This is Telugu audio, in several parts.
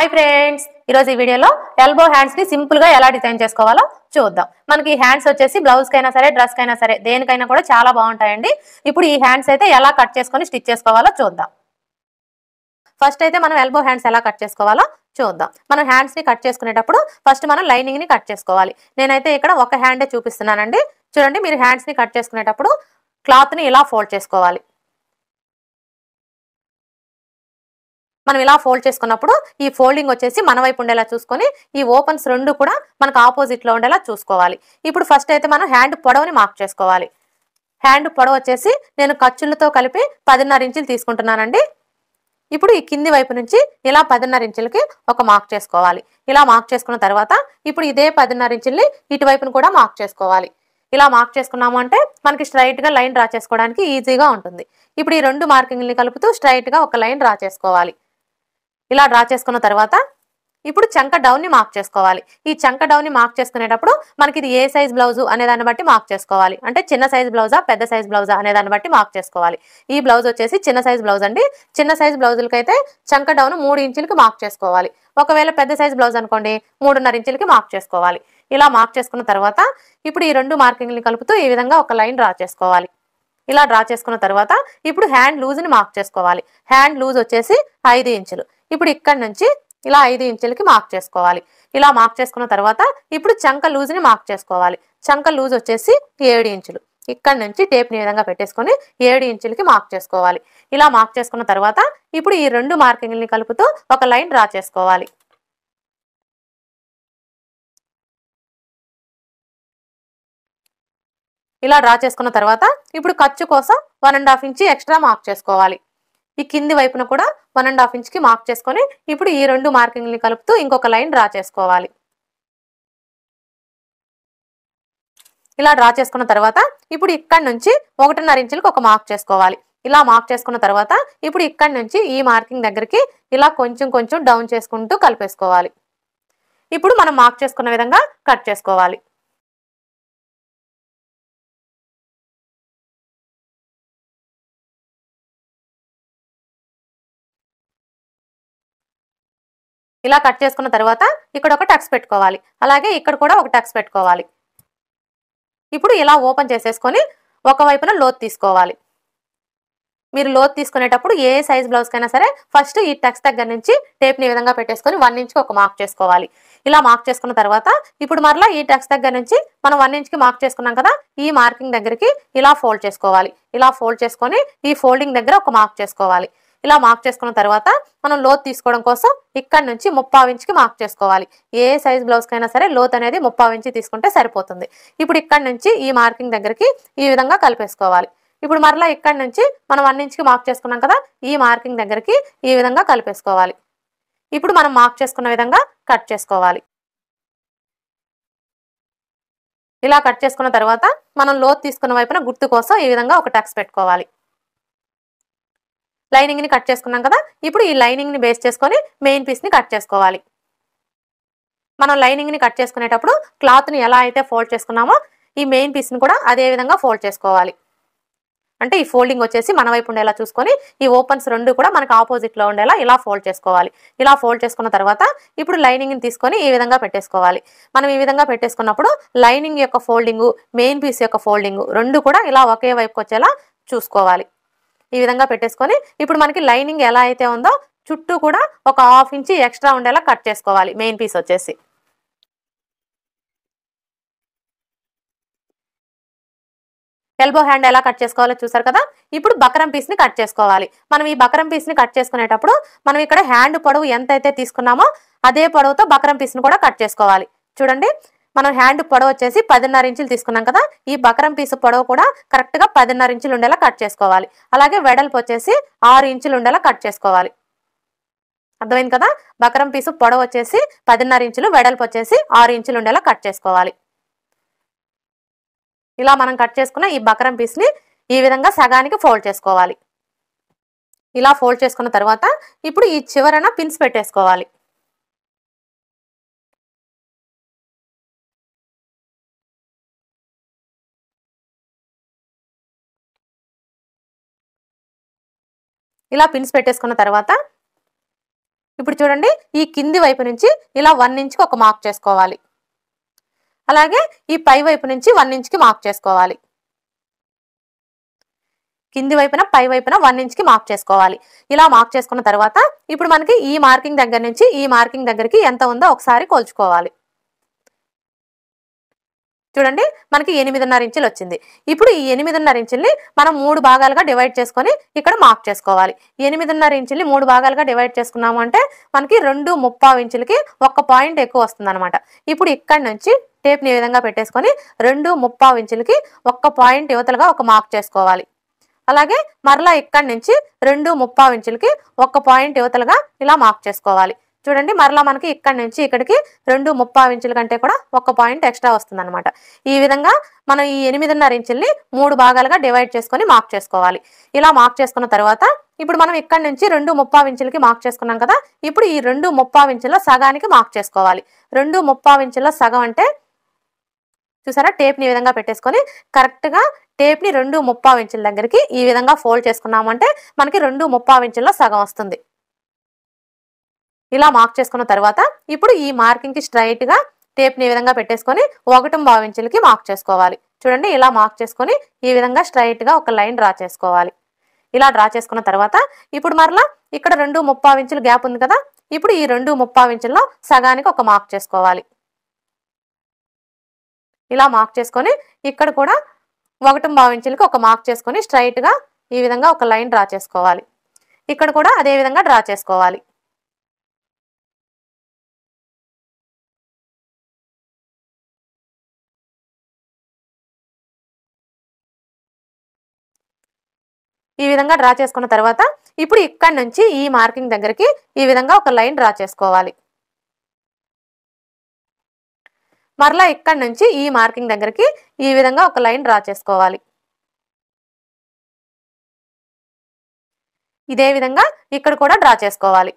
హాయ్ ఫ్రెండ్స్ ఈరోజు ఈ వీడియోలో ఎల్బో హ్యాండ్స్ ని సింపుల్ గా ఎలా డిజైన్ చేసుకోవాలో చూద్దాం మనకి ఈ హ్యాండ్స్ వచ్చేసి బ్లౌజ్ కైనా సరే డ్రెస్ కైనా సరే దేనికైనా కూడా చాలా బాగుంటాయండి ఇప్పుడు ఈ హ్యాండ్స్ అయితే ఎలా కట్ చేసుకొని స్టిచ్ చేసుకోవాలో చూద్దాం ఫస్ట్ అయితే మనం ఎల్బో హ్యాండ్స్ ఎలా కట్ చేసుకోవాలో చూద్దాం మనం హ్యాండ్స్ ని కట్ చేసుకునేటప్పుడు ఫస్ట్ మనం లైనింగ్ ని కట్ చేసుకోవాలి నేనైతే ఇక్కడ ఒక హ్యాండే చూపిస్తున్నానండి చూడండి మీరు హ్యాండ్స్ ని కట్ చేసుకునేటప్పుడు క్లాత్ ని ఇలా ఫోల్డ్ చేసుకోవాలి మనం ఇలా ఫోల్డ్ చేసుకున్నప్పుడు ఈ ఫోల్డింగ్ వచ్చేసి మన వైపు ఉండేలా చూసుకొని ఈ ఓపెన్స్ రెండు కూడా మనకు ఆపోజిట్లో ఉండేలా చూసుకోవాలి ఇప్పుడు ఫస్ట్ అయితే మనం హ్యాండ్ పొడవుని మార్క్ చేసుకోవాలి హ్యాండ్ పొడవ వచ్చేసి నేను ఖర్చులతో కలిపి పదిన్నర ఇంచులు తీసుకుంటున్నానండి ఇప్పుడు ఈ కింది వైపు నుంచి ఇలా పదిన్నర ఇంచులకి ఒక మార్క్ చేసుకోవాలి ఇలా మార్క్ చేసుకున్న తర్వాత ఇప్పుడు ఇదే పదిన్నర ఇంచుల్ని ఇటువైపును కూడా మార్క్ చేసుకోవాలి ఇలా మార్క్ చేసుకున్నాము అంటే మనకి స్ట్రైట్గా లైన్ డ్రా చేసుకోవడానికి ఈజీగా ఉంటుంది ఇప్పుడు ఈ రెండు మార్కింగ్ని కలుపుతూ స్ట్రైట్గా ఒక లైన్ డ్రా చేసుకోవాలి ఇలా డ్రా చేసుకున్న తర్వాత ఇప్పుడు చంక డౌన్ని మార్క్ చేసుకోవాలి ఈ చంక డౌన్ని మార్క్ చేసుకునేటప్పుడు మనకి ఇది ఏ సైజ్ బ్లౌజు అనే దాన్ని బట్టి మార్క్ చేసుకోవాలి అంటే చిన్న సైజ్ బ్లౌజా పెద్ద సైజ్ బ్లౌజా అనే దాన్ని బట్టి మార్క్ చేసుకోవాలి ఈ బ్లౌజ్ వచ్చేసి చిన్న సైజ్ బ్లౌజ్ అండి చిన్న సైజ్ బ్లౌజులకైతే చంక డౌన్ మూడు ఇంచులకి మార్క్ చేసుకోవాలి ఒకవేళ పెద్ద సైజ్ బ్లౌజ్ అనుకోండి మూడున్నర ఇంచులకి మార్క్ చేసుకోవాలి ఇలా మార్క్ చేసుకున్న తర్వాత ఇప్పుడు ఈ రెండు మార్కింగ్ని కలుపుతూ ఈ విధంగా ఒక లైన్ డ్రా చేసుకోవాలి ఇలా డ్రా చేసుకున్న తర్వాత ఇప్పుడు హ్యాండ్ లూజ్ని మార్క్ చేసుకోవాలి హ్యాండ్ లూజ్ వచ్చేసి ఐదు ఇంచులు ఇప్పుడు ఇక్కడ నుంచి ఇలా ఐదు ఇంచులకి మార్క్ చేసుకోవాలి ఇలా మార్క్ చేసుకున్న తర్వాత ఇప్పుడు చంక లూజ్ని మార్క్ చేసుకోవాలి చంక లూజ్ వచ్చేసి ఏడు ఇంచులు ఇక్కడ నుంచి టేప్ని విధంగా పెట్టేసుకొని ఏడు ఇంచులకి మార్క్ చేసుకోవాలి ఇలా మార్క్ చేసుకున్న తర్వాత ఇప్పుడు ఈ రెండు మార్కింగ్ని కలుపుతూ ఒక లైన్ డ్రా చేసుకోవాలి ఇలా డ్రా చేసుకున్న తర్వాత ఇప్పుడు ఖర్చు కోసం one and half inch extra mark చేసుకోవాలి ఈ కింది వైపున కూడా వన్ అండ్ హాఫ్ ఇంచ్కి మార్క్ చేసుకొని ఇప్పుడు ఈ రెండు మార్కింగ్ని కలుపుతూ ఇంకొక లైన్ డ్రా చేసుకోవాలి ఇలా డ్రా చేసుకున్న తర్వాత ఇప్పుడు ఇక్కడ నుంచి ఒకటిన్నర ఇంచులకు ఒక మార్క్ చేసుకోవాలి ఇలా మార్క్ చేసుకున్న తర్వాత ఇప్పుడు ఇక్కడ నుంచి ఈ మార్కింగ్ దగ్గరికి ఇలా కొంచెం కొంచెం డౌన్ చేసుకుంటూ కలిపేసుకోవాలి ఇప్పుడు మనం మార్క్ చేసుకున్న విధంగా కట్ చేసుకోవాలి ఇలా కట్ చేసుకున్న తర్వాత ఇక్కడ ఒక టక్స్ పెట్టుకోవాలి అలాగే ఇక్కడ కూడా ఒక టక్స్ పెట్టుకోవాలి ఇప్పుడు ఇలా ఓపెన్ చేసేసుకొని ఒకవైపున లోత్ తీసుకోవాలి మీరు లోత్ తీసుకునేటప్పుడు ఏ సైజ్ బ్లౌజ్కైనా సరే ఫస్ట్ ఈ టెక్స్ దగ్గర నుంచి టేప్ని ఈ విధంగా పెట్టేసుకొని వన్ ఇంచ్కి ఒక మార్క్ చేసుకోవాలి ఇలా మార్క్ చేసుకున్న తర్వాత ఇప్పుడు మరలా ఈ టెక్స్ దగ్గర నుంచి మనం వన్ ఇంచ్కి మార్క్ చేసుకున్నాం కదా ఈ మార్కింగ్ దగ్గరికి ఇలా ఫోల్డ్ చేసుకోవాలి ఇలా ఫోల్డ్ చేసుకొని ఈ ఫోల్డింగ్ దగ్గర ఒక మార్క్ చేసుకోవాలి ఇలా మార్క్ చేసుకున్న తర్వాత మనం లోత్ తీసుకోవడం కోసం ఇక్కడ నుంచి ముప్పావు ఇంచ్కి మార్క్ చేసుకోవాలి ఏ సైజ్ బ్లౌజ్కైనా సరే లోత్ అనేది ముప్పావు ఇంచి తీసుకుంటే సరిపోతుంది ఇప్పుడు ఇక్కడ నుంచి ఈ మార్కింగ్ దగ్గరికి ఈ విధంగా కలిపేసుకోవాలి ఇప్పుడు మరలా ఇక్కడ నుంచి మనం వన్ ఇంచ్కి మార్క్ చేసుకున్నాం కదా ఈ మార్కింగ్ దగ్గరికి ఈ విధంగా కలిపేసుకోవాలి ఇప్పుడు మనం మార్క్ చేసుకున్న విధంగా కట్ చేసుకోవాలి ఇలా కట్ చేసుకున్న తర్వాత మనం లోత్ తీసుకున్న వైపున గుర్తు కోసం ఈ విధంగా ఒక టక్స్ పెట్టుకోవాలి లైనింగ్ ని కట్ చేసుకున్నాం కదా ఇప్పుడు ఈ లైనింగ్ ని బేస్ చేసుకొని మెయిన్ పీస్ ని కట్ చేసుకోవాలి మనం లైనింగ్ ని కట్ చేసుకునేటప్పుడు క్లాత్ ని ఎలా అయితే ఫోల్డ్ చేసుకున్నామో ఈ మెయిన్ పీస్ ని కూడా అదే విధంగా ఫోల్డ్ చేసుకోవాలి అంటే ఈ ఫోల్డింగ్ వచ్చేసి మన వైపు ఉండేలా చూసుకొని ఈ ఓపెన్స్ రెండు కూడా మనకు ఆపోజిట్లో ఉండేలా ఇలా ఫోల్డ్ చేసుకోవాలి ఇలా ఫోల్డ్ చేసుకున్న తర్వాత ఇప్పుడు లైనింగ్ని తీసుకొని ఈ విధంగా పెట్టేసుకోవాలి మనం ఈ విధంగా పెట్టేసుకున్నప్పుడు లైనింగ్ యొక్క ఫోల్డింగు మెయిన్ పీస్ యొక్క ఫోల్డింగు రెండు కూడా ఇలా ఒకే వైపుకి వచ్చేలా చూసుకోవాలి ఈ విధంగా పెట్టేసుకొని ఇప్పుడు మనకి లైనింగ్ ఎలా అయితే ఉందో చుట్టూ కూడా ఒక హాఫ్ ఇంచి ఎక్స్ట్రా ఉండేలా కట్ చేసుకోవాలి మెయిన్ పీస్ వచ్చేసి ఎల్బో హ్యాండ్ ఎలా కట్ చేసుకోవాలో చూసారు కదా ఇప్పుడు బకరం పీస్ని కట్ చేసుకోవాలి మనం ఈ బకరం పీస్ని కట్ చేసుకునేటప్పుడు మనం ఇక్కడ హ్యాండ్ పొడవు ఎంత అయితే తీసుకున్నామో అదే పొడవుతో బకరం పీస్ని కూడా కట్ చేసుకోవాలి చూడండి మనం హ్యాండ్ పొడవు వచ్చేసి పదిన్నర ఇంచులు తీసుకున్నాం కదా ఈ బకరం పీసు పొడవు కూడా కరెక్ట్గా పదిన్నర ఇంచులు ఉండేలా కట్ చేసుకోవాలి అలాగే వెడల్పు వచ్చేసి ఆరు ఇంచులు ఉండేలా కట్ చేసుకోవాలి అర్థమైంది కదా బకరం పీసు పొడవు వచ్చేసి పదిన్నర ఇంచులు వెడల్పు వచ్చేసి ఆరు ఇంచులు ఉండేలా కట్ చేసుకోవాలి ఇలా మనం కట్ చేసుకున్న ఈ బకరం పీస్ని ఈ విధంగా సగానికి ఫోల్డ్ చేసుకోవాలి ఇలా ఫోల్డ్ చేసుకున్న తర్వాత ఇప్పుడు ఈ చివరన పిన్స్ పెట్టేసుకోవాలి ఇలా పిన్స్ పెట్టేసుకున్న తర్వాత ఇప్పుడు చూడండి ఈ కింది వైపు నుంచి ఇలా వన్ ఇంచ్కి ఒక మార్క్ చేసుకోవాలి అలాగే ఈ పై వైపు నుంచి వన్ ఇంచ్కి మార్క్ చేసుకోవాలి కింది వైపున పై వైపున వన్ ఇంచ్కి మార్క్ చేసుకోవాలి ఇలా మార్క్ చేసుకున్న తర్వాత ఇప్పుడు మనకి ఈ మార్కింగ్ దగ్గర నుంచి ఈ మార్కింగ్ దగ్గరికి ఎంత ఉందో ఒకసారి కోల్చుకోవాలి చూడండి మనకి ఎనిమిదిన్నర ఇంచులు వచ్చింది ఇప్పుడు ఈ ఎనిమిదిన్నర ఇంచుల్ని మనం మూడు భాగాలుగా డివైడ్ చేసుకొని ఇక్కడ మార్క్ చేసుకోవాలి ఎనిమిదిన్నర ఇంచుల్ని మూడు భాగాలుగా డివైడ్ చేసుకున్నాము అంటే మనకి రెండు ముప్పావు ఇంచులకి ఒక్క పాయింట్ ఎక్కువ వస్తుంది ఇప్పుడు ఇక్కడ నుంచి టేప్ని ఈ విధంగా పెట్టేసుకొని రెండు ముప్పావు ఇంచులకి ఒక్క పాయింట్ యువతలుగా ఒక మార్క్ చేసుకోవాలి అలాగే మరలా ఇక్కడి నుంచి రెండు ముప్పావు ఇంచులకి ఒక్క పాయింట్ యువతలుగా ఇలా మార్క్ చేసుకోవాలి చూడండి మరలా మనకి ఇక్కడ నుంచి ఇక్కడికి రెండు ముప్పై ఇంచుల కంటే కూడా ఒక పాయింట్ ఎక్స్ట్రా వస్తుంది అనమాట ఈ విధంగా మనం ఈ ఎనిమిదిన్నర ఇంచుల్ని మూడు భాగాలుగా డివైడ్ చేసుకొని మార్క్ చేసుకోవాలి ఇలా మార్క్ చేసుకున్న తర్వాత ఇప్పుడు మనం ఇక్కడ నుంచి రెండు ముప్పై ఇంచులకి మార్క్ చేసుకున్నాం కదా ఇప్పుడు ఈ రెండు ముప్పా ఇంచుల్లో సగానికి మార్క్ చేసుకోవాలి రెండు ముప్పై ఇంచుల్లో సగం అంటే చూసారా టేప్ని ఈ విధంగా పెట్టేసుకొని కరెక్ట్గా టేప్ని రెండు ముప్పై ఇంచుల దగ్గరికి ఈ విధంగా ఫోల్డ్ చేసుకున్నామంటే మనకి రెండు ముప్పా ఇంచుల్లో సగం వస్తుంది ఇలా మార్క్ చేసుకున్న తర్వాత ఇప్పుడు ఈ మార్కింగ్కి స్ట్రైట్గా టేప్ని ఈ విధంగా పెట్టేసుకొని ఒకటి భావించులకి మార్క్ చేసుకోవాలి చూడండి ఇలా మార్క్ చేసుకొని ఈ విధంగా గా ఒక లైన్ డ్రా చేసుకోవాలి ఇలా డ్రా చేసుకున్న తర్వాత ఇప్పుడు మరలా ఇక్కడ రెండు ముప్పావించులు గ్యాప్ ఉంది కదా ఇప్పుడు ఈ రెండు ముప్పావించుల్లో సగానికి ఒక మార్క్ చేసుకోవాలి ఇలా మార్క్ చేసుకొని ఇక్కడ కూడా ఒకటి భావించులకి ఒక మార్క్ చేసుకొని స్ట్రైట్గా ఈ విధంగా ఒక లైన్ డ్రా చేసుకోవాలి ఇక్కడ కూడా అదే విధంగా డ్రా చేసుకోవాలి ఈ విధంగా డ్రా చేసుకున్న తర్వాత ఇప్పుడు ఇక్కడ నుంచి ఈ మార్కింగ్ దగ్గరికి ఈ విధంగా ఒక లైన్ డ్రా చేసుకోవాలి మరలా ఇక్కడ నుంచి ఈ మార్కింగ్ దగ్గరికి ఈ విధంగా ఒక లైన్ డ్రా చేసుకోవాలి ఇదే విధంగా ఇక్కడ కూడా డ్రా చేసుకోవాలి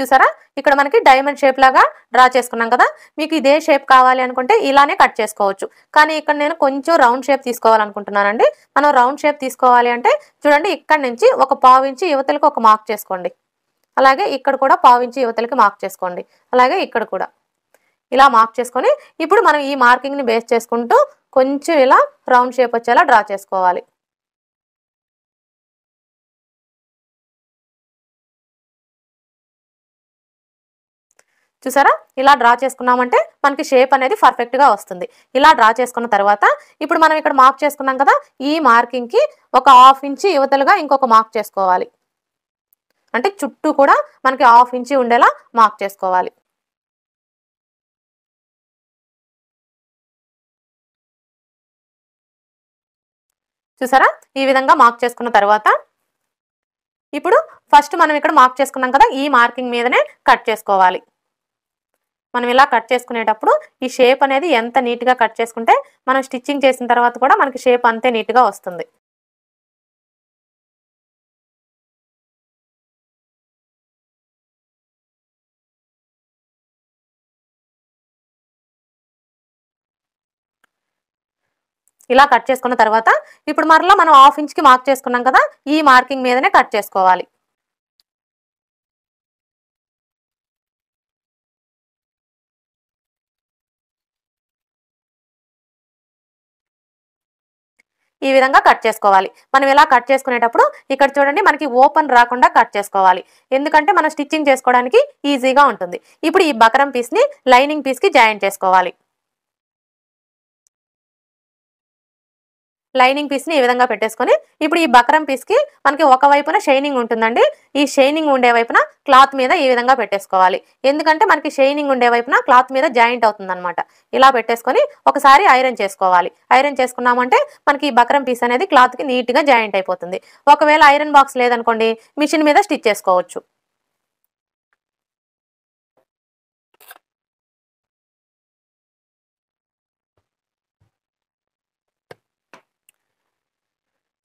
చూసారా ఇక్కడ మనకి డైమండ్ షేప్ లాగా డ్రా చేసుకున్నాం కదా మీకు ఇదే షేప్ కావాలి అనుకుంటే ఇలానే కట్ చేసుకోవచ్చు కానీ ఇక్కడ నేను కొంచెం రౌండ్ షేప్ తీసుకోవాలనుకుంటున్నానండి మనం రౌండ్ షేప్ తీసుకోవాలి అంటే చూడండి ఇక్కడ నుంచి ఒక పావు ఇంచి యువతలకు ఒక మార్క్ చేసుకోండి అలాగే ఇక్కడ కూడా పావు ఇంచి యువతలకి మార్క్ చేసుకోండి అలాగే ఇక్కడ కూడా ఇలా మార్క్ చేసుకొని ఇప్పుడు మనం ఈ మార్కింగ్ని బేస్ చేసుకుంటూ కొంచెం ఇలా రౌండ్ షేప్ వచ్చేలా డ్రా చేసుకోవాలి చూసారా ఇలా డ్రా చేసుకున్నామంటే మనకి షేప్ అనేది పర్ఫెక్ట్గా వస్తుంది ఇలా డ్రా చేసుకున్న తర్వాత ఇప్పుడు మనం ఇక్కడ మార్క్ చేసుకున్నాం కదా ఈ మార్కింగ్కి ఒక హాఫ్ ఇంచి యువతలుగా ఇంకొక మార్క్ చేసుకోవాలి అంటే చుట్టూ కూడా మనకి హాఫ్ ఇంచి ఉండేలా మార్క్ చేసుకోవాలి చూసారా ఈ విధంగా మార్క్ చేసుకున్న తర్వాత ఇప్పుడు ఫస్ట్ మనం ఇక్కడ మార్క్ చేసుకున్నాం కదా ఈ మార్కింగ్ మీదనే కట్ చేసుకోవాలి మనం ఇలా కట్ చేసుకునేటప్పుడు ఈ షేప్ అనేది ఎంత నీట్గా కట్ చేసుకుంటే మనం స్టిచ్చింగ్ చేసిన తర్వాత కూడా మనకి షేప్ అంతే నీట్గా వస్తుంది ఇలా కట్ చేసుకున్న తర్వాత ఇప్పుడు మరలా మనం హాఫ్ ఇంచ్కి మార్క్ చేసుకున్నాం కదా ఈ మార్కింగ్ మీదనే కట్ చేసుకోవాలి ఈ విధంగా కట్ చేసుకోవాలి మనం ఇలా కట్ చేసుకునేటప్పుడు ఇక్కడ చూడండి మనకి ఓపెన్ రాకుండా కట్ చేసుకోవాలి ఎందుకంటే మనం స్టిచ్చింగ్ చేసుకోవడానికి ఈజీగా ఉంటుంది ఇప్పుడు ఈ బకరం పీస్ని లైనింగ్ పీస్కి జాయిన్ చేసుకోవాలి లైనింగ్ పీస్ని ఈ విధంగా పెట్టేసుకొని ఇప్పుడు ఈ పీస్ పీస్కి మనకి ఒకవైపున షైనింగ్ ఉంటుందండి ఈ షైనింగ్ ఉండే వైపున క్లాత్ మీద ఈ విధంగా పెట్టేసుకోవాలి ఎందుకంటే మనకి షైనింగ్ ఉండే వైపున క్లాత్ మీద జాయింట్ అవుతుందన్నమాట ఇలా పెట్టేసుకొని ఒకసారి ఐరన్ చేసుకోవాలి ఐరన్ చేసుకున్నామంటే మనకి ఈ బక్రం పీస్ అనేది క్లాత్కి నీట్గా జాయింట్ అయిపోతుంది ఒకవేళ ఐరన్ బాక్స్ లేదనుకోండి మిషన్ మీద స్టిచ్ చేసుకోవచ్చు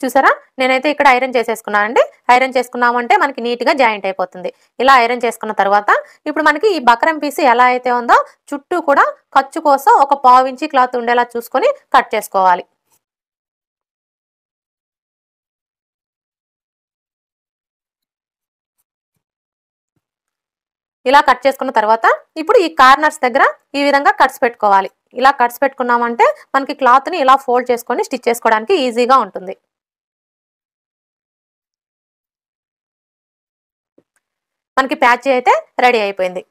చూసారా నేనైతే ఇక్కడ ఐరన్ చేసేసుకున్నానండి ఐరన్ చేసుకున్నామంటే మనకి నీట్గా జాయింట్ అయిపోతుంది ఇలా ఐరన్ చేసుకున్న తర్వాత ఇప్పుడు మనకి ఈ బకరం పీస్ ఎలా అయితే ఉందో చుట్టూ కూడా ఖర్చు కోసం ఒక పావు ఇంచి క్లాత్ ఉండేలా చూసుకొని కట్ చేసుకోవాలి ఇలా కట్ చేసుకున్న తర్వాత ఇప్పుడు ఈ కార్నర్స్ దగ్గర ఈ విధంగా కట్స్ పెట్టుకోవాలి ఇలా కట్స్ పెట్టుకున్నామంటే మనకి క్లాత్ని ఇలా ఫోల్డ్ చేసుకొని స్టిచ్ చేసుకోవడానికి ఈజీగా ఉంటుంది మనకి ప్యాచ్ అయితే రెడీ అయిపోయింది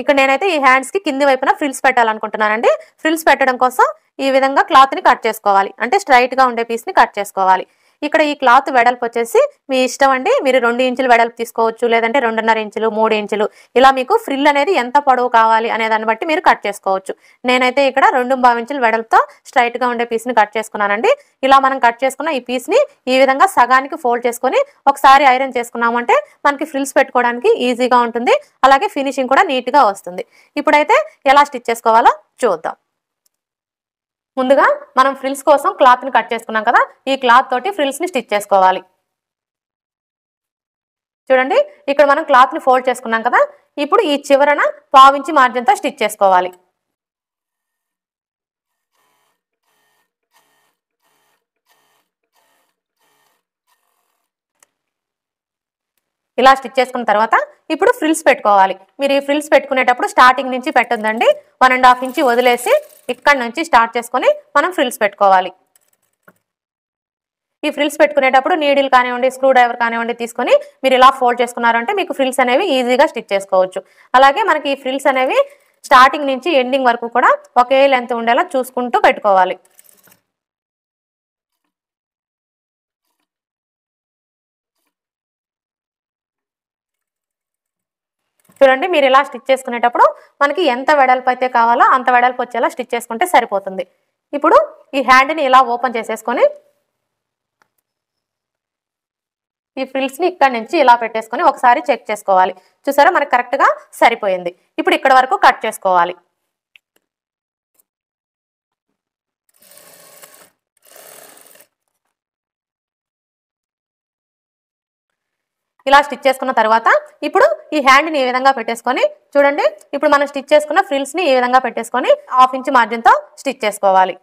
ఇక్కడ నేనైతే ఈ హ్యాండ్స్ కి కింది వైపున ఫ్రిల్స్ పెట్టాలనుకుంటున్నానండి ఫ్రిల్స్ పెట్టడం కోసం ఈ విధంగా క్లాత్ ని కట్ చేసుకోవాలి అంటే స్ట్రైట్ గా ఉండే పీస్ ని కట్ చేసుకోవాలి ఇక్కడ ఈ క్లాత్ వెడల్పు వచ్చేసి మీ ఇష్టం అండి మీరు రెండు ఇంచులు వెడల్పు తీసుకోవచ్చు లేదంటే రెండున్నర ఇంచులు మూడు ఇంచులు ఇలా మీకు ఫ్రిల్ అనేది ఎంత పొడవు కావాలి అనే దాన్ని బట్టి మీరు కట్ చేసుకోవచ్చు నేనైతే ఇక్కడ రెండు భావించులు వెడల్పుతో గా ఉండే పీస్ని కట్ చేసుకున్నానండి ఇలా మనం కట్ చేసుకున్న ఈ పీస్ని ఈ విధంగా సగానికి ఫోల్డ్ చేసుకొని ఒకసారి ఐరన్ చేసుకున్నామంటే మనకి ఫ్రిల్స్ పెట్టుకోవడానికి ఈజీగా ఉంటుంది అలాగే ఫినిషింగ్ కూడా నీట్గా వస్తుంది ఇప్పుడైతే ఎలా స్టిచ్ చేసుకోవాలో చూద్దాం ముందుగా మనం ఫ్రిల్స్ కోసం క్లాత్ని కట్ చేసుకున్నాం కదా ఈ క్లాత్ తోటి ఫ్రిల్స్ని స్టిచ్ చేసుకోవాలి చూడండి ఇక్కడ మనం క్లాత్ని ఫోల్డ్ చేసుకున్నాం కదా ఇప్పుడు ఈ చివరన పావించి మార్జిన్తో స్టిచ్ చేసుకోవాలి ఇలా స్టిచ్ చేసుకున్న తర్వాత ఇప్పుడు ఫ్రిల్స్ పెట్టుకోవాలి మీరు ఈ ఫ్రిల్స్ పెట్టుకునేటప్పుడు స్టార్టింగ్ నుంచి పెట్టుందండి వన్ అండ్ హాఫ్ ఇంచి వదిలేసి ఇక్కడ నుంచి స్టార్ట్ చేసుకొని మనం ఫ్రిల్స్ పెట్టుకోవాలి ఈ ఫ్రిల్స్ పెట్టుకునేటప్పుడు నీడిల్ కానివ్వండి స్క్రూ డ్రైవర్ కానివ్వండి తీసుకొని మీరు ఇలా ఫోల్డ్ చేసుకున్నారంటే మీకు ఫ్రిల్స్ అనేవి ఈజీగా స్టిచ్ చేసుకోవచ్చు అలాగే మనకి ఈ ఫ్రిల్స్ అనేవి స్టార్టింగ్ నుంచి ఎండింగ్ వరకు కూడా ఒకే లెంత్ ఉండేలా చూసుకుంటూ పెట్టుకోవాలి చూడండి మీరు ఇలా స్టిచ్ చేసుకునేటప్పుడు మనకి ఎంత వెడల్పు అయితే కావాలో అంత వెడల్పు వచ్చేలా స్టిచ్ చేసుకుంటే సరిపోతుంది ఇప్పుడు ఈ హ్యాండ్ని ఇలా ఓపెన్ చేసేసుకొని ఈ ఫ్రిల్స్ని ఇక్కడ నుంచి ఇలా పెట్టేసుకొని ఒకసారి చెక్ చేసుకోవాలి చూసారా మనకు కరెక్ట్గా సరిపోయింది ఇప్పుడు ఇక్కడ వరకు కట్ చేసుకోవాలి ఇలా స్టిచ్ చేసుకున్న తర్వాత ఇప్పుడు ఈ హ్యాండ్ని ఈ విధంగా పెట్టేసుకొని చూడండి ఇప్పుడు మనం స్టిచ్ చేసుకున్న ఫ్రిల్స్ని ఈ విధంగా పెట్టేసుకొని హాఫ్ ఇంచ్ మార్జిన్తో స్టిచ్ చేసుకోవాలి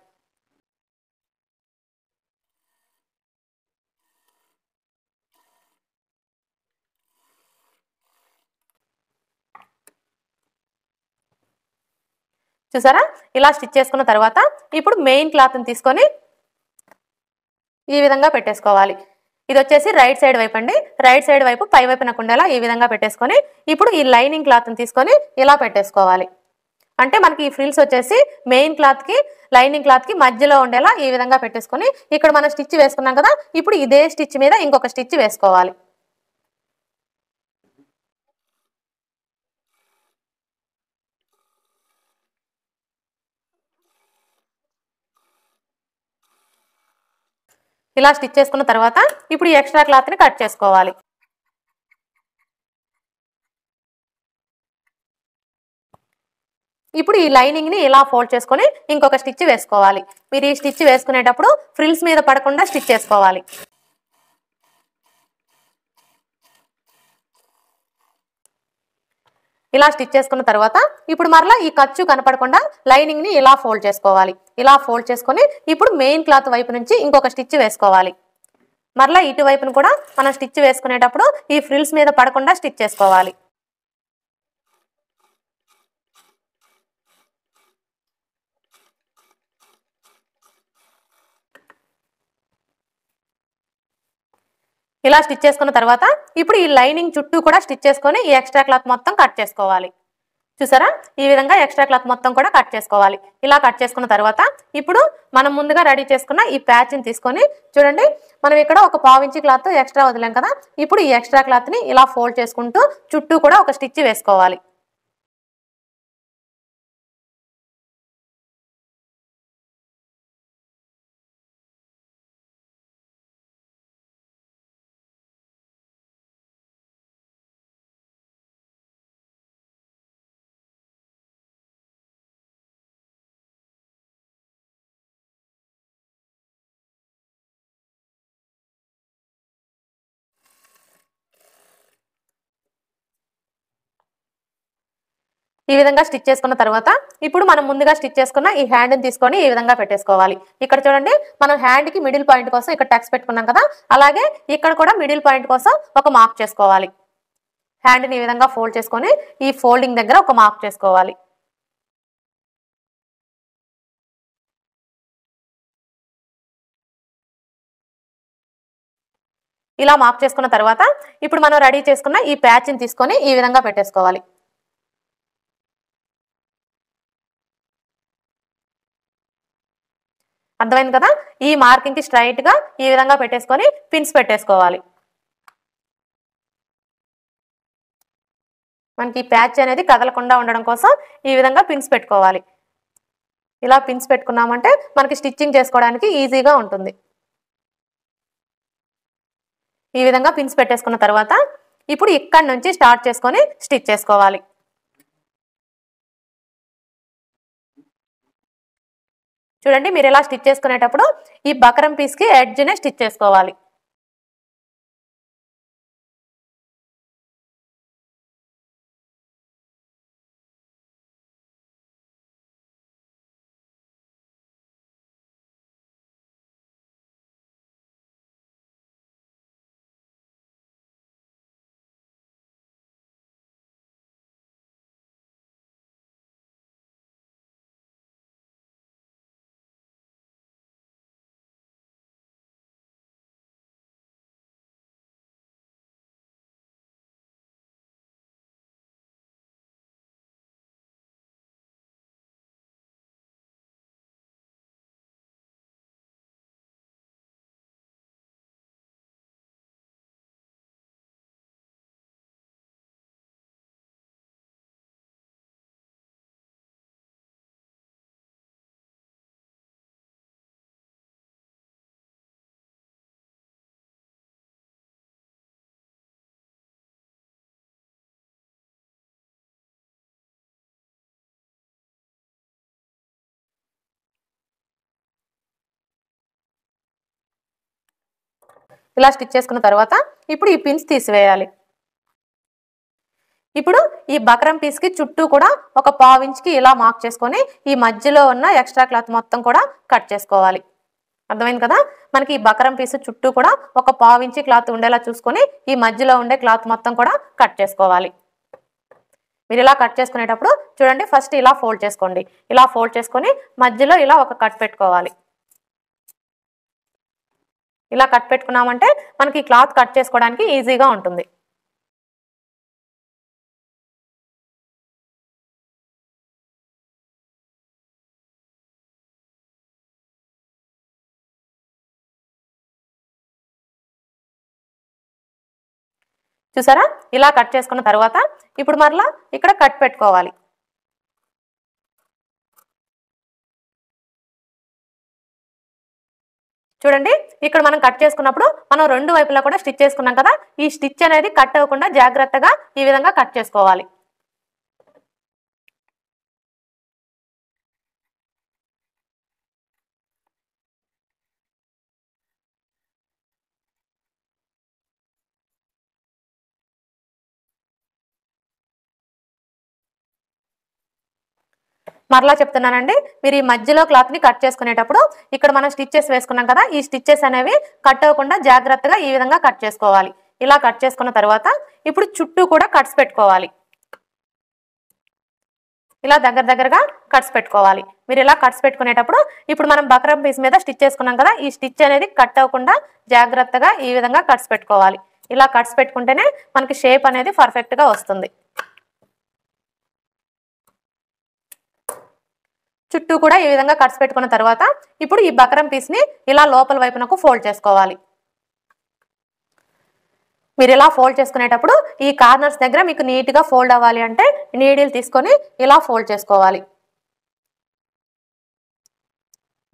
చూసారా ఇలా స్టిచ్ చేసుకున్న తర్వాత ఇప్పుడు మెయిన్ క్లాత్ని తీసుకొని ఈ విధంగా పెట్టేసుకోవాలి ఇది వచ్చేసి రైట్ సైడ్ వైపు అండి రైట్ సైడ్ వైపు పై వైపున ఉండేలా ఈ విధంగా పెట్టేసుకొని ఇప్పుడు ఈ లైనింగ్ క్లాత్ని తీసుకొని ఇలా పెట్టేసుకోవాలి అంటే మనకి ఈ ఫ్రిల్స్ వచ్చేసి మెయిన్ క్లాత్కి లైనింగ్ క్లాత్కి మధ్యలో ఉండేలా ఈ విధంగా పెట్టేసుకొని ఇక్కడ మనం స్టిచ్ వేసుకున్నాం కదా ఇప్పుడు ఇదే స్టిచ్ మీద ఇంకొక స్టిచ్ వేసుకోవాలి ఇలా స్టిచ్ చేసుకున్న తర్వాత ఇప్పుడు ఈ ఎక్స్ట్రా క్లాత్ని కట్ చేసుకోవాలి ఇప్పుడు ఈ లైనింగ్ని ఇలా ఫోల్డ్ చేసుకొని ఇంకొక స్టిచ్ వేసుకోవాలి మీరు ఈ స్టిచ్ వేసుకునేటప్పుడు ఫ్రిల్స్ మీద పడకుండా స్టిచ్ చేసుకోవాలి ఇలా స్టిచ్ చేసుకున్న తర్వాత ఇప్పుడు మరలా ఈ ఖర్చు కనపడకుండా లైనింగ్ ని ఇలా ఫోల్డ్ చేసుకోవాలి ఇలా ఫోల్డ్ చేసుకుని ఇప్పుడు మెయిన్ క్లాత్ వైపు నుంచి ఇంకొక స్టిచ్ వేసుకోవాలి మరలా ఇటువైపును కూడా మనం స్టిచ్ వేసుకునేటప్పుడు ఈ ఫ్రిల్స్ మీద పడకుండా స్టిచ్ చేసుకోవాలి ఇలా స్టిచ్ చేసుకున్న తర్వాత ఇప్పుడు ఈ లైనింగ్ చుట్టూ కూడా స్టిచ్ చేసుకొని ఈ ఎక్స్ట్రా క్లాత్ మొత్తం కట్ చేసుకోవాలి చూసారా ఈ విధంగా ఎక్స్ట్రా క్లాత్ మొత్తం కూడా కట్ చేసుకోవాలి ఇలా కట్ చేసుకున్న తర్వాత ఇప్పుడు మనం ముందుగా రెడీ చేసుకున్న ఈ ప్యాచ్ని తీసుకొని చూడండి మనం ఇక్కడ ఒక పావించి క్లాత్ ఎక్స్ట్రా వదిలాం కదా ఇప్పుడు ఈ ఎక్స్ట్రా క్లాత్ని ఇలా ఫోల్డ్ చేసుకుంటూ చుట్టూ కూడా ఒక స్టిచ్ వేసుకోవాలి ఈ విధంగా స్టిచ్ చేసుకున్న తర్వాత ఇప్పుడు మనం ముందుగా స్టిచ్ చేసుకున్న ఈ హ్యాండ్ని తీసుకొని ఈ విధంగా పెట్టేసుకోవాలి ఇక్కడ చూడండి మనం హ్యాండ్కి మిడిల్ పాయింట్ కోసం ఇక్కడ టెక్స్ పెట్టుకున్నాం కదా అలాగే ఇక్కడ కూడా మిడిల్ పాయింట్ కోసం ఒక మార్క్ చేసుకోవాలి హ్యాండ్ని ఈ విధంగా ఫోల్డ్ చేసుకొని ఈ ఫోల్డింగ్ దగ్గర ఒక మార్క్ చేసుకోవాలి ఇలా మార్క్ చేసుకున్న తర్వాత ఇప్పుడు మనం రెడీ చేసుకున్న ఈ ప్యాచ్ని తీసుకొని ఈ విధంగా పెట్టేసుకోవాలి అర్థమైంది కదా ఈ మార్కింగ్కి గా ఈ విధంగా పెట్టేసుకొని పిన్స్ పెట్టేసుకోవాలి మనకి ప్యాచ్ అనేది కదలకుండా ఉండడం కోసం ఈ విధంగా పిన్స్ పెట్టుకోవాలి ఇలా పిన్స్ పెట్టుకున్నామంటే మనకి స్టిచ్చింగ్ చేసుకోవడానికి ఈజీగా ఉంటుంది ఈ విధంగా పిన్స్ పెట్టేసుకున్న తర్వాత ఇప్పుడు ఇక్కడ నుంచి స్టార్ట్ చేసుకొని స్టిచ్ చేసుకోవాలి చూడండి మీరు ఎలా స్టిచ్ చేసుకునేటప్పుడు ఈ బకరం పీస్కి ఎడ్జ్నే స్టిచ్ చేసుకోవాలి ఇలా స్టిచ్ చేసుకున్న తర్వాత ఇప్పుడు ఈ పిన్స్ తీసివేయాలి ఇప్పుడు ఈ బకరం పీస్కి చుట్టూ కూడా ఒక పావించ్కి ఇలా మార్క్ చేసుకొని ఈ మధ్యలో ఉన్న ఎక్స్ట్రా క్లాత్ మొత్తం కూడా కట్ చేసుకోవాలి అర్థమైంది కదా మనకి ఈ బకరం పీస్ చుట్టూ కూడా ఒక పావించి క్లాత్ ఉండేలా చూసుకొని ఈ మధ్యలో ఉండే క్లాత్ మొత్తం కూడా కట్ చేసుకోవాలి మీరు ఇలా కట్ చేసుకునేటప్పుడు చూడండి ఫస్ట్ ఇలా ఫోల్డ్ చేసుకోండి ఇలా ఫోల్డ్ చేసుకొని మధ్యలో ఇలా ఒక కట్ పెట్టుకోవాలి ఇలా కట్ పెట్టుకున్నామంటే మనకి క్లాత్ కట్ చేసుకోవడానికి ఈజీగా ఉంటుంది చూసారా ఇలా కట్ చేసుకున్న తర్వాత ఇప్పుడు మరలా ఇక్కడ కట్ పెట్టుకోవాలి చూడండి ఇక్కడ మనం కట్ చేసుకున్నప్పుడు మనం రెండు వైపులా కూడా స్టిచ్ చేసుకున్నాం కదా ఈ స్టిచ్ అనేది కట్ అవ్వకుండా జాగ్రత్తగా ఈ విధంగా కట్ చేసుకోవాలి మరలా చెప్తున్నానండి మీరు ఈ మధ్యలో క్లాత్ ని కట్ చేసుకునేటప్పుడు ఇక్కడ మనం స్టిచ్చెస్ వేసుకున్నాం కదా ఈ స్టిచ్చెస్ అనేవి కట్ అవ్వకుండా జాగ్రత్తగా ఈ విధంగా కట్ చేసుకోవాలి ఇలా కట్ చేసుకున్న తర్వాత ఇప్పుడు చుట్టూ కూడా కట్స్ పెట్టుకోవాలి ఇలా దగ్గర దగ్గరగా కట్స్ పెట్టుకోవాలి మీరు ఇలా కట్స్ పెట్టుకునేటప్పుడు ఇప్పుడు మనం బక్రం పీస్ మీద స్టిచ్ చేసుకున్నాం కదా ఈ స్టిచ్ అనేది కట్ అవ్వకుండా జాగ్రత్తగా ఈ విధంగా కట్స్ పెట్టుకోవాలి ఇలా కట్స్ పెట్టుకుంటేనే మనకి షేప్ అనేది పర్ఫెక్ట్గా వస్తుంది చుట్టూ కూడా ఈ విధంగా కట్స్ పెట్టుకున్న తర్వాత ఇప్పుడు ఈ బకరం పీస్ని ఇలా లోపల వైపునకు ఫోల్డ్ చేసుకోవాలి మీరు ఇలా ఫోల్డ్ చేసుకునేటప్పుడు ఈ కార్నర్స్ దగ్గర మీకు నీట్గా ఫోల్డ్ అవ్వాలి అంటే నీడిల్ తీసుకొని ఇలా ఫోల్డ్ చేసుకోవాలి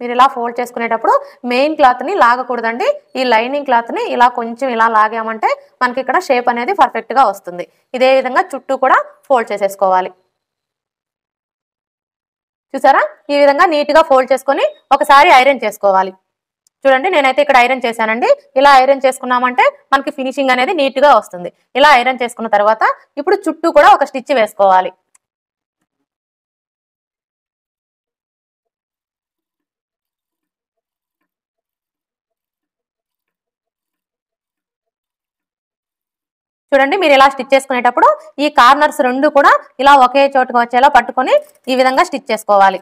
మీరు ఇలా ఫోల్డ్ చేసుకునేటప్పుడు మెయిన్ క్లాత్ని లాగకూడదండి ఈ లైనింగ్ క్లాత్ని ఇలా కొంచెం ఇలా లాగామంటే మనకి ఇక్కడ షేప్ అనేది పర్ఫెక్ట్గా వస్తుంది ఇదే విధంగా చుట్టూ కూడా ఫోల్డ్ చేసేసుకోవాలి చూసారా ఈ విధంగా నీట్ గా ఫోల్డ్ చేసుకొని ఒకసారి ఐరన్ చేసుకోవాలి చూడండి నేనైతే ఇక్కడ ఐరన్ చేశానండి ఇలా ఐరన్ చేసుకున్నామంటే మనకి ఫినిషింగ్ అనేది నీట్గా వస్తుంది ఇలా ఐరన్ చేసుకున్న తర్వాత ఇప్పుడు చుట్టూ కూడా ఒక స్టిచ్ వేసుకోవాలి చూడండి మీరు ఇలా స్టిచ్ చేసుకునేటప్పుడు ఈ కార్నర్స్ రెండు కూడా ఇలా ఒకే చోటుకు వచ్చేలా పట్టుకొని ఈ విధంగా స్టిచ్ చేసుకోవాలి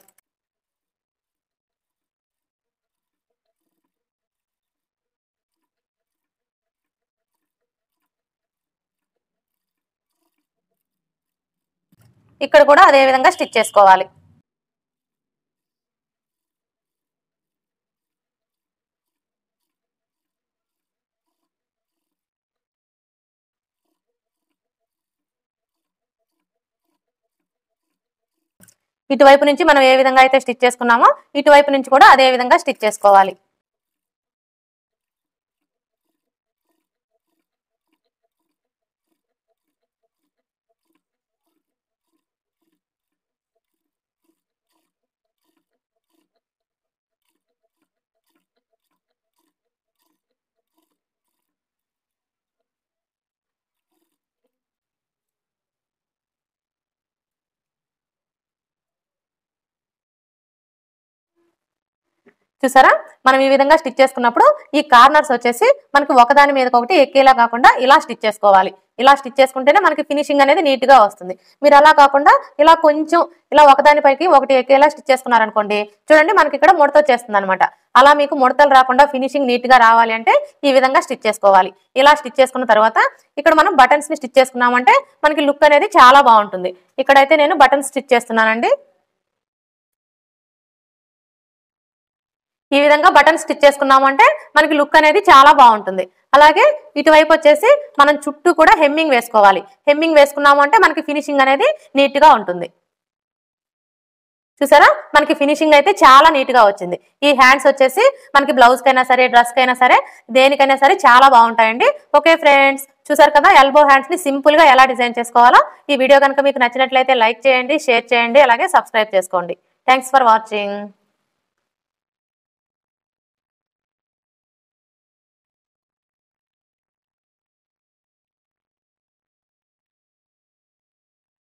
ఇక్కడ కూడా అదే విధంగా స్టిచ్ చేసుకోవాలి ఇటువైపు నుంచి మనం ఏ విధంగా అయితే స్టిచ్ చేసుకున్నామో ఇటువైపు నుంచి కూడా అదే విధంగా స్టిచ్ చేసుకోవాలి చూసారా మనం ఈ విధంగా స్టిచ్ చేసుకున్నప్పుడు ఈ కార్నర్స్ వచ్చేసి మనకి ఒకదాని మీద ఒకటి ఎక్కేలా కాకుండా ఇలా స్టిచ్ చేసుకోవాలి ఇలా స్టిచ్ చేసుకుంటేనే మనకి ఫినిషింగ్ అనేది నీట్ గా వస్తుంది మీరు అలా కాకుండా ఇలా కొంచెం ఇలా ఒకదానిపైకి ఒకటి ఎక్కేలా స్టిచ్ చేసుకున్నారనుకోండి చూడండి మనకి ఇక్కడ ముడత వచ్చేస్తుంది అనమాట అలా మీకు ముడతలు రాకుండా ఫినిషింగ్ నీట్ గా రావాలి అంటే ఈ విధంగా స్టిచ్ చేసుకోవాలి ఇలా స్టిచ్ చేసుకున్న తర్వాత ఇక్కడ మనం బటన్స్ ని స్టిచ్ చేసుకున్నామంటే మనకి లుక్ అనేది చాలా బాగుంటుంది ఇక్కడైతే నేను బటన్స్ స్టిచ్ చేస్తున్నానండి ఈ విధంగా బటన్ స్టిచ్ చేసుకున్నామంటే మనకి లుక్ అనేది చాలా బాగుంటుంది అలాగే ఇటువైపు వచ్చేసి మనం చుట్టూ కూడా హెమ్మింగ్ వేసుకోవాలి హెమ్మింగ్ వేసుకున్నామంటే మనకి ఫినిషింగ్ అనేది నీట్గా ఉంటుంది చూసారా మనకి ఫినిషింగ్ అయితే చాలా నీట్ గా వచ్చింది ఈ హ్యాండ్స్ వచ్చేసి మనకి బ్లౌజ్ కైనా సరే డ్రెస్ కైనా సరే దేనికైనా సరే చాలా బాగుంటాయండి ఓకే ఫ్రెండ్స్ చూసారు కదా ఎల్బో హ్యాండ్స్ ని సింపుల్ గా ఎలా డిజైన్ చేసుకోవాలో ఈ వీడియో కనుక మీకు నచ్చినట్లయితే లైక్ చేయండి షేర్ చేయండి అలాగే సబ్స్క్రైబ్ చేసుకోండి థ్యాంక్స్ ఫర్ వాచింగ్